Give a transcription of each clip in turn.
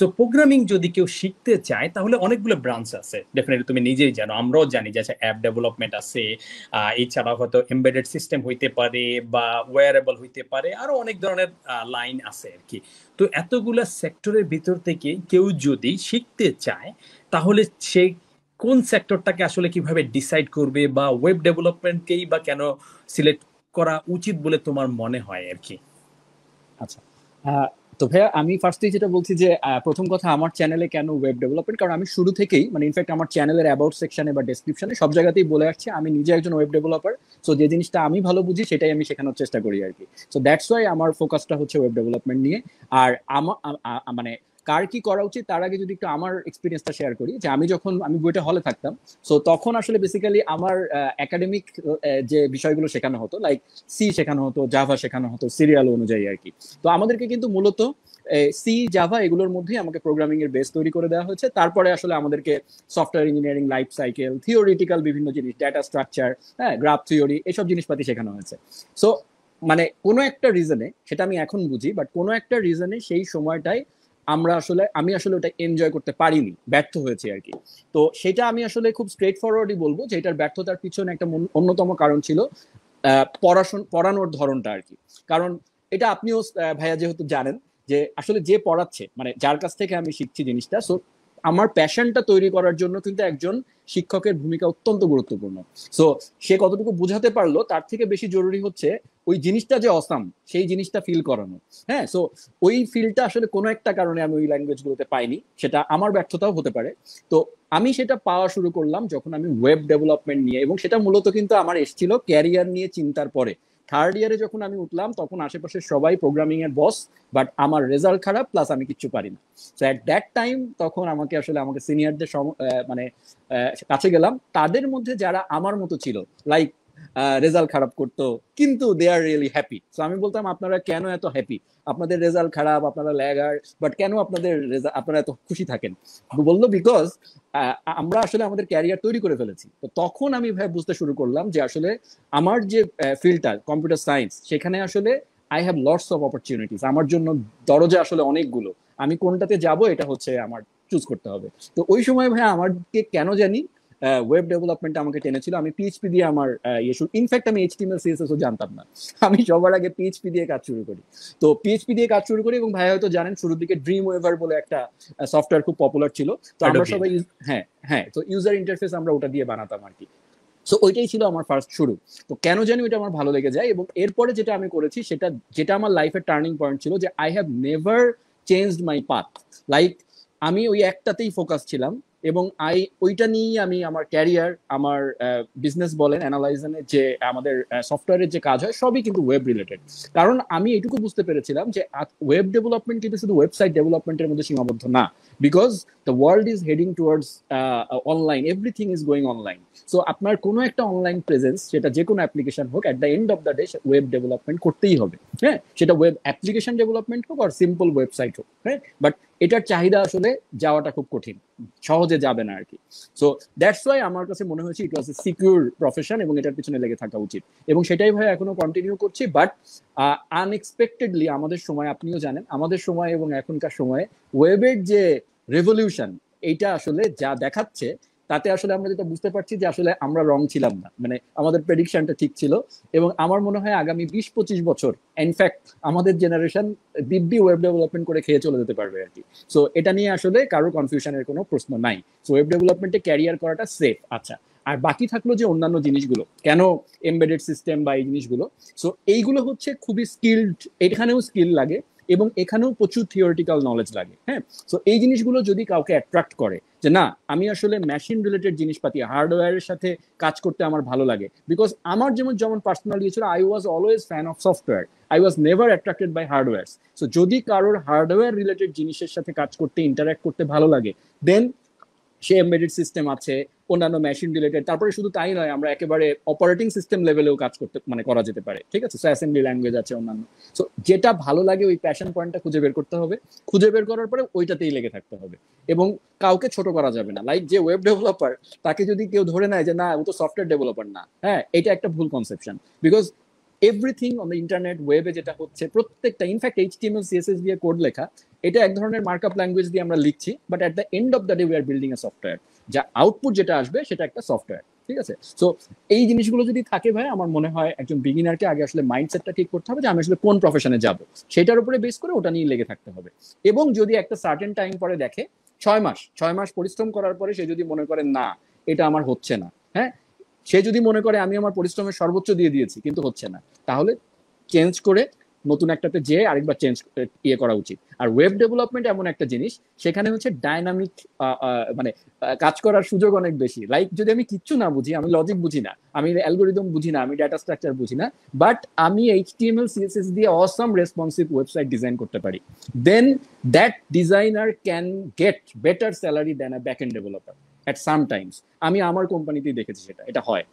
so programming যদি কেউ শিখতে চায় তাহলে অনেকগুলো ব্রাঞ্চ আছে ডেফিনেটলি তুমি নিজেই জানো আমরাও জানি যে অ্যাপ আচ্ছা, ডেভেলপমেন্ট আছে এছাড়াও হয়তো এমবেডেড সিস্টেম হইতে পারে বা ওয়ারেবল হইতে পারে আরও অনেক ধরনের লাইন আছে আর কি তো এতগুলো সেক্টরের ভিতর থেকে কেউ যদি শিখতে চায় তাহলে সে কোন সেক্টরটাকে আসলে কিভাবে ডিসাইড করবে বা ওয়েব ডেভেলপমেন্টকেই বা কেন সিলেক্ট করা উচিত বলে তোমার মনে হয় আর কি আচ্ছা তো ভাইয়া আমি ফার্স্টেই যেটা বলছি যে প্রথম কথা আমার চ্যানেলে কেন ওয়েব ডেভেলপমেন্ট কারণ আমি শুরু থেকেই মানে ইনফ্যাক্ট আমার চ্যানেলের অ্যাবাউট সেকশনে বা ডেসক্রিপশনে সব জায়গাতেই বলে আসছি আমি নিজে একজন ওয়েব ডেভেলপার সো যে জিনিসটা আমি ভালো বুঝি সেটাই আমি শেখানোর চেষ্টা করি আর কি সো দ্যাটস ওয়াই আমার ফোকাসটা হচ্ছে ওয়েব ডেভেলপমেন্ট নিয়ে আর আমার মানে কার কি করা উচিত তার আগে যদি একটু আমার এক্সপিরিয়েন্সটা শেয়ার করি যে আমি যখন আমি বইটা হলে থাকতাম সো তখন আসলে বেসিক্যালি আমার একাডেমিক যে বিষয়গুলো শেখানো হতো লাইক সি শেখানো হতো জাভা শেখানো হতো সিরিয়াল অনুযায়ী আর কি তো আমাদেরকে কিন্তু মূলত সি জাভা এগুলোর মধ্যে আমাকে প্রোগ্রামিং এর বেস তৈরি করে দেওয়া হয়েছে তারপরে আসলে আমাদেরকে software engineering life cycle theoretical বিভিন্ন জিনিস ডাটা স্ট্রাকচার হ্যাঁ গ্রাফ থিওরি এসব জিনিসপাতি শেখানো হয়েছে সো মানে কোনো একটা রিজনে সেটা আমি এখন বুঝি বাট কোনো একটা রিজনে সেই সময়টায় আমরা আসলে আমি আসলে ওটা এনজয় করতে পারিনি ব্যর্থ হয়েছে আর কি তো সেটা আমি আসলে খুব স্ট্রেট ফরওয়ার্ডই বলবো যে এটার ব্যর্থতার পিছনে একটা অন্যতম কারণ ছিল পড়াশোন পড়ানোর ধরনটা আর কি কারণ এটা আপনিও ভাইয়া যেহেতু জানেন যে আসলে যে পড়াচ্ছে মানে যার কাছ থেকে আমি শিখছি জিনিসটা সো আমার প্যাশনটা তৈরি করার জন্য কিন্তু একজন শিক্ষকের ভূমিকা অত্যন্ত গুরুত্বপূর্ণ সো সে কতটুকু বোঝাতে পারলো তার থেকে বেশি জরুরি হচ্ছে ওই জিনিসটা যে অসাম সেই জিনিসটা ফিল করানো হ্যাঁ সো ওই ফিলটা আসলে কোনো একটা কারণে আমি ওই ল্যাঙ্গুয়েজ গুলোতে পাইনি সেটা আমার ব্যর্থতাও হতে পারে তো আমি সেটা পাওয়া শুরু করলাম যখন আমি ওয়েব ডেভেলপমেন্ট নিয়ে এবং সেটা মূলত কিন্তু আমার এসছিল ক্যারিয়ার নিয়ে চিন্তার পরে থার্ড ইয়ারে যখন আমি উঠলাম তখন আশেপাশে সবাই প্রোগ্রামিং এর বস বাট আমার রেজাল্ট খারাপ প্লাস আমি কিচ্ছু পারি না সো অ্যাট দ্যাট টাইম তখন আমাকে আসলে আমাকে সিনিয়রদের মানে কাছে গেলাম তাদের মধ্যে যারা আমার মতো ছিল লাইক রেজাল্ট খারাপ করতো কিন্তু they are really happy so আমি বলতাম আপনারা কেন এত হ্যাপি আপনাদের রেজাল্ট খারাপ আপনারা ল্যাগার বাট কেন আপনাদের আপনারা এত খুশি থাকেন বললো বিকজ আমরা আসলে আমাদের ক্যারিয়ার তৈরি করে ফেলেছি তো তখন আমি ভাই বুঝতে শুরু করলাম যে আসলে আমার যে ফিল্ডটা কম্পিউটার সায়েন্স সেখানে আসলে I have lots of opportunities আমার জন্য দরজা আসলে অনেকগুলো আমি কোনটাতে যাব এটা হচ্ছে আমার চুজ করতে হবে তো ওই সময় ভাই আমাকে কেন জানি ওয়েব ডেভেলপমেন্ট আমাকে টেনেছিল আমি পিএইচপি দিয়ে আমার ইয়ে শুরু ইনফ্যাক্ট আমি এইচটিএমএল সিএসএসও জানতাম না আমি সবার আগে পিএইচপি দিয়ে কাজ শুরু করি তো পিএইচপি দিয়ে কাজ শুরু করি এবং ভাই হয়তো জানেন শুরুর দিকে ড্রিম ওয়েভার বলে একটা সফটওয়্যার খুব পপুলার ছিল তো আমরা সবাই হ্যাঁ হ্যাঁ তো ইউজার ইন্টারফেস আমরা ওটা দিয়ে বানাতাম আর কি তো ওইটাই ছিল আমার ফার্স্ট শুরু তো কেন জানি ওইটা আমার ভালো লেগে যায় এবং এরপরে যেটা আমি করেছি সেটা যেটা আমার লাইফের টার্নিং পয়েন্ট ছিল যে I have never changed my path like আমি ওই একটাতেই ফোকাস ছিলাম এবং আই ওইটা নিয়েই আমি আমার ক্যারিয়ার আমার বিজনেস বলেন অ্যানালাইজনের যে আমাদের সফটওয়্যারের যে কাজ হয় সবই কিন্তু ওয়েব রিলেটেড কারণ আমি এটুকু বুঝতে পেরেছিলাম যে ওয়েব ডেভেলপমেন্ট কিন্তু শুধু ওয়েবসাইট ডেভেলপমেন্টের মধ্যে সীমাবদ্ধ না because the world is heading towards online everything is going online so আপনার কোনো একটা অনলাইন প্রেজেন্স সেটা যে কোনো অ্যাপ্লিকেশন হোক at the end of the day web development করতেই হবে হ্যাঁ সেটা ওয়েব অ্যাপ্লিকেশন ডেভেলপমেন্ট হোক আর সিম্পল ওয়েবসাইট হোক হ্যাঁ বাট এটার চাহিদা আসলে যাওয়াটা খুব কঠিন সহজে যাবে না আর কি সো দ্যাটস ওয়াই আমার কাছে মনে হয়েছে ইট ওয়াজ এ সিকিউর প্রফেশন এবং এটার পিছনে লেগে থাকা উচিত এবং সেটাই ভাই এখনো কন্টিনিউ করছি বাট আনএক্সপেক্টেডলি আমাদের সময় আপনিও জানেন আমাদের সময় এবং এখনকার সময়ে ওয়েবের যে রেভলিউশন এইটা আসলে যা দেখাচ্ছে তাতে আসলে আমরা যেটা বুঝতে পারছি যে আসলে আমরা রং ছিলাম না মানে আমাদের প্রেডিকশনটা ঠিক ছিল এবং আমার মনে হয় আগামী বিশ পঁচিশ বছর ইনফ্যাক্ট আমাদের জেনারেশন দিব্যি ওয়েব ডেভেলপমেন্ট করে খেয়ে চলে যেতে পারবে আর কি সো এটা নিয়ে আসলে কারো কনফিউশনের কোনো প্রশ্ন নাই সো ওয়েব ডেভেলপমেন্টে ক্যারিয়ার করাটা সেফ আচ্ছা আর বাকি থাকলো যে অন্যান্য জিনিসগুলো কেন এমবেডেড সিস্টেম বা এই জিনিসগুলো সো এইগুলো হচ্ছে খুবই স্কিল্ড এখানেও স্কিল লাগে এবং এখানেও প্রচুর থিওরিটিক্যাল নলেজ লাগে হ্যাঁ সো এই জিনিসগুলো যদি কাউকে অ্যাট্রাক্ট করে যে না আমি আসলে মেশিন রিলেটেড জিনিসপাতি হার্ডওয়্যারের সাথে কাজ করতে আমার ভালো লাগে বিকজ আমার যেমন যেমন পার্সোনালি ছিল I was always fan of software I was never attracted by hardware so যদি কারোর হার্ডওয়্যার রিলেটেড জিনিসের সাথে কাজ করতে ইন্টারাক্ট করতে ভালো লাগে দেন সে এমবেডেড সিস্টেম আছে অন্যান্য মেশিন রিলেটেড তারপরে শুধু তাই নয় আমরা একেবারে অপারেটিং সিস্টেম লেভেলেও কাজ করতে মানে করা যেতে পারে ঠিক আছে সো অ্যাসেম্বলি ল্যাঙ্গুয়েজ আছে অন্যান্য সো যেটা ভালো লাগে ওই প্যাশন পয়েন্টটা খুঁজে বের করতে হবে খুঁজে বের করার পরে ওইটাতেই লেগে থাকতে হবে এবং কাউকে ছোট করা যাবে না লাইক যে ওয়েব ডেভেলপার তাকে যদি কেউ ধরে নেয় যে না ও তো সফটওয়্যার ডেভেলপার না হ্যাঁ এটা একটা ভুল conception because everything on the internet ওয়েবে যেটা হচ্ছে প্রত্যেকটা ইনফ্যাক্ট এইচটিএমএল সিএসএস দিয়ে কোড লেখা এটা এক ধরনের মার্কআপ ল্যাঙ্গুয়েজ দিয়ে আমরা লিখছি but at the end of the day we are building a software যা আউটপুট যেটা আসবে সেটা একটা সফটওয়্যার ঠিক আছে সো এই জিনিসগুলো যদি থাকে ভাই আমার মনে হয় একজন বিগিনারকে আগে আসলে মাইন্ডসেটটা ঠিক করতে হবে যে আমি আসলে কোন প্রফেশনে যাব সেটার উপরে বেস করে ওটা নিয়ে লেগে থাকতে হবে এবং যদি একটা সার্টেন টাইম পরে দেখে ছয় মাস ছয় মাস পরিশ্রম করার পরে সে যদি মনে করে না এটা আমার হচ্ছে না হ্যাঁ সে যদি মনে করে আমি আমার পরিশ্রমের সর্বোচ্চ দিয়ে দিয়েছি কিন্তু হচ্ছে না তাহলে চেঞ্জ করে নতুন একটাতে যেয়ে আরেকবার চেঞ্জ ইয়ে করা উচিত আর ওয়েব ডেভেলপমেন্ট এমন একটা জিনিস সেখানে হচ্ছে ডাইনামিক মানে কাজ করার সুযোগ অনেক বেশি লাইক যদি আমি কিচ্ছু না বুঝি আমি লজিক বুঝি না আমি অ্যালগোরিদম বুঝি না আমি ডাটা স্ট্রাকচার বুঝি না বাট আমি এইচটিএমএল সিএসএস দিয়ে অসম রেসপন্সিভ ওয়েবসাইট ডিজাইন করতে পারি then that designer can get better salary then a back end developer at times আমি আমার কোম্পানিতেই দেখেছি সেটা এটা হয়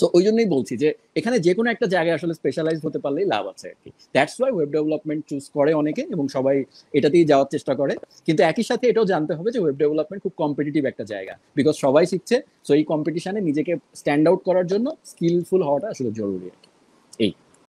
সো ওই জন্যই বলছি যে এখানে যে কোনো একটা জায়গায় আসলে স্পেশালাইজ হতে পারলেই লাভ আছে আর কি that's why web development choose করে অনেকে এবং সবাই এটাতেই যাওয়ার চেষ্টা করে কিন্তু একই সাথে এটাও জানতে হবে যে ওয়েব ডেভেলপমেন্ট খুব কম্পিটিটিভ একটা জায়গা বিকজ সবাই শিখছে সো এই কম্পিটিশনে নিজেকে স্ট্যান্ড আউট করার জন্য স্কিলফুল হওয়াটা আসলে জরুরি আর কি